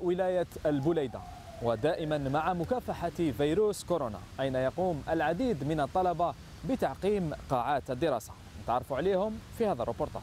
ولاية البليدة ودائما مع مكافحة فيروس كورونا أين يقوم العديد من الطلبة بتعقيم قاعات الدراسة نتعرف عليهم في هذا الروبورتاج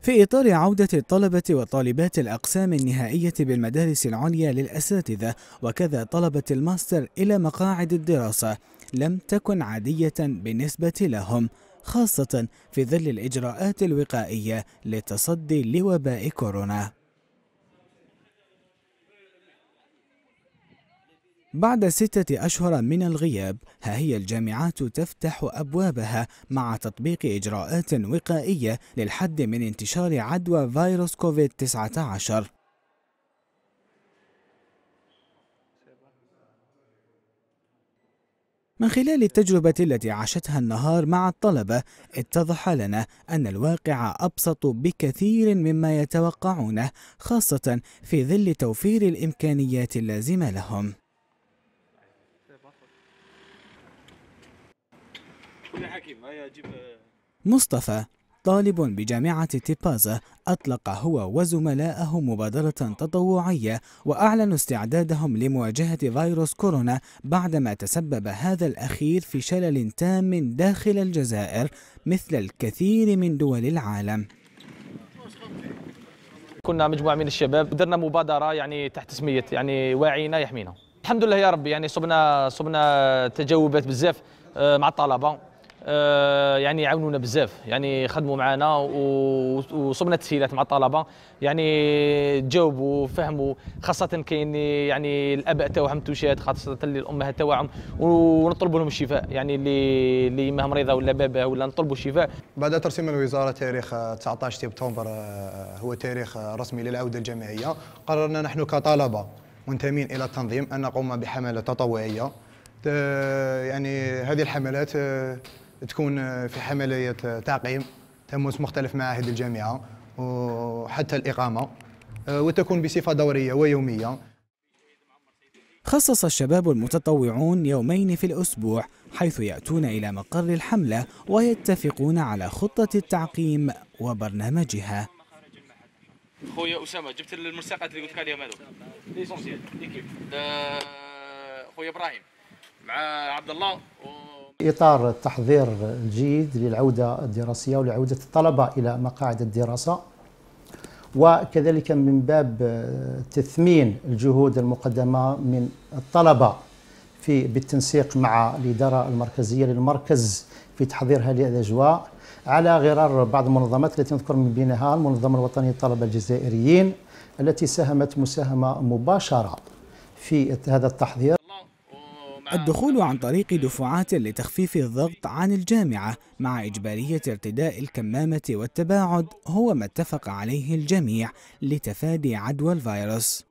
في إطار عودة الطلبة وطالبات الأقسام النهائية بالمدارس العليا للأساتذة وكذا طلبة الماستر إلى مقاعد الدراسة لم تكن عادية بالنسبة لهم خاصة في ظل الإجراءات الوقائية للتصدي لوباء كورونا بعد ستة أشهر من الغياب ها هي الجامعات تفتح أبوابها مع تطبيق إجراءات وقائية للحد من انتشار عدوى فيروس كوفيد-19 من خلال التجربة التي عاشتها النهار مع الطلبة اتضح لنا أن الواقع أبسط بكثير مما يتوقعونه خاصة في ظل توفير الإمكانيات اللازمة لهم مصطفى طالب بجامعة تيبازا أطلق هو وزملائه مبادرة تطوعية وأعلنوا استعدادهم لمواجهة فيروس كورونا بعدما تسبب هذا الأخير في شلل تام داخل الجزائر مثل الكثير من دول العالم كنا مجموعة من الشباب درنا مبادرة يعني تحت اسمية يعني واعينا يحمينا الحمد لله يا ربي يعني صبنا صبنا تجاوبات بزاف آه، مع الطلبة آه، يعني عاونونا بزاف يعني خدموا معنا وصبنا تسهيلات مع الطلبه يعني تجاوبوا فهموا خاصه كاين يعني الاباء تاعهم توشات خاصه الامهات تاعهم ونطلبوا لهم الشفاء يعني اللي اللي ماه مريضه ولا بابا ولا نطلبوا الشفاء بعد ترسيم الوزاره تاريخ 19 سبتمبر آه، هو تاريخ رسمي للعوده الجماعيه قررنا نحن كطلبه منتمين الى التنظيم ان نقوم بحمله تطوعيه آه، يعني هذه الحملات تكون في حملية تعقيم تموس مختلف معاهد الجامعة وحتى الإقامة آه، وتكون بصفة دورية ويومية خصص الشباب المتطوعون يومين في الأسبوع حيث يأتون إلى مقر الحملة ويتفقون على خطة التعقيم وبرنامجها خويا أسامة جبت الملصقات اللي قلت لك عليهم هذوك ليسونسيال ليكيب خويا إبراهيم مع عبد الله و... إطار التحضير الجيد للعودة الدراسية ولعودة الطلبة إلى مقاعد الدراسة وكذلك من باب تثمين الجهود المقدمة من الطلبة في بالتنسيق مع الإدارة المركزية للمركز في تحضير هذه الأجواء على غرار بعض المنظمات التي نذكر من بينها المنظمة الوطنية للطلبة الجزائريين التي ساهمت مساهمة مباشرة في هذا التحضير الدخول عن طريق دفعات لتخفيف الضغط عن الجامعة مع إجبارية ارتداء الكمامة والتباعد هو ما اتفق عليه الجميع لتفادي عدوى الفيروس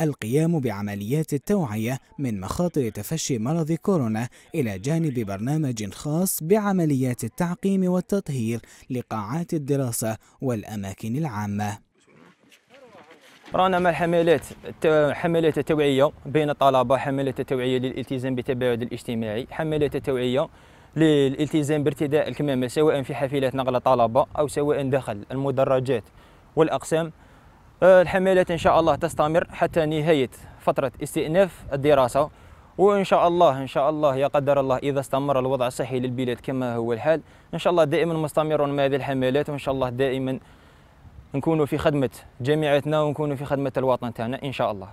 القيام بعمليات التوعية من مخاطر تفشي مرض كورونا إلى جانب برنامج خاص بعمليات التعقيم والتطهير لقاعات الدراسة والأماكن العامة رانا مع حملات حملات توعيه بين الطلبه حملات توعيه للالتزام بالتباعد الاجتماعي حملات توعيه للالتزام بارتداء الكمامه سواء في حافلات نقل الطلبه او سواء داخل المدرجات والاقسام آه، الحملات ان شاء الله تستمر حتى نهايه فتره استئناف الدراسه وان شاء الله ان شاء الله يا قدر الله اذا استمر الوضع الصحي للبلاد كما هو الحال ان شاء الله دائما مستمرون مع هذه الحملات وان شاء الله دائما نكونوا في خدمة جامعتنا ونكونوا في خدمة الوطن تاعنا إن شاء الله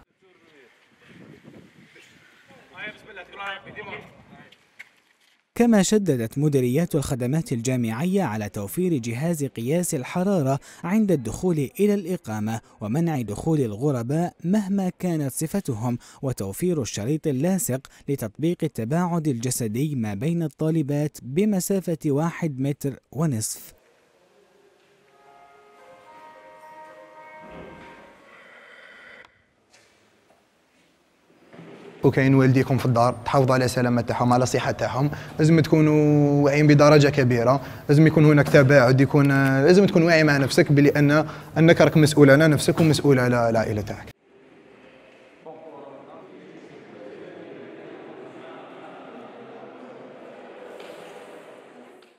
كما شددت مديريات الخدمات الجامعية على توفير جهاز قياس الحرارة عند الدخول إلى الإقامة ومنع دخول الغرباء مهما كانت صفتهم وتوفير الشريط اللاصق لتطبيق التباعد الجسدي ما بين الطالبات بمسافة واحد متر ونصف وكاين والديكم في الدار تحافظوا على سلامه تاعهم على صحه تاعهم لازم تكونوا واعيين بدرجه كبيره لازم يكون هناك تباعد يكون لازم تكون واعي مع نفسك بلي ان انك راك مسؤول على نفسك ومسؤول على العائله تاعك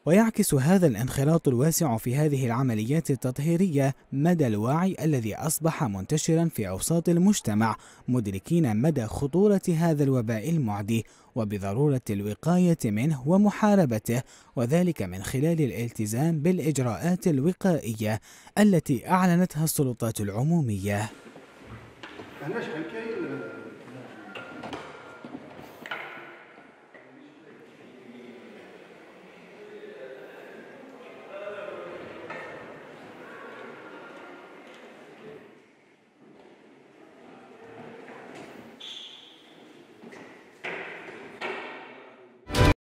ويعكس هذا الانخراط الواسع في هذه العمليات التطهيرية مدى الوعي الذي أصبح منتشرا في أوساط المجتمع مدركين مدى خطورة هذا الوباء المعدي وبضرورة الوقاية منه ومحاربته وذلك من خلال الالتزام بالإجراءات الوقائية التي أعلنتها السلطات العمومية.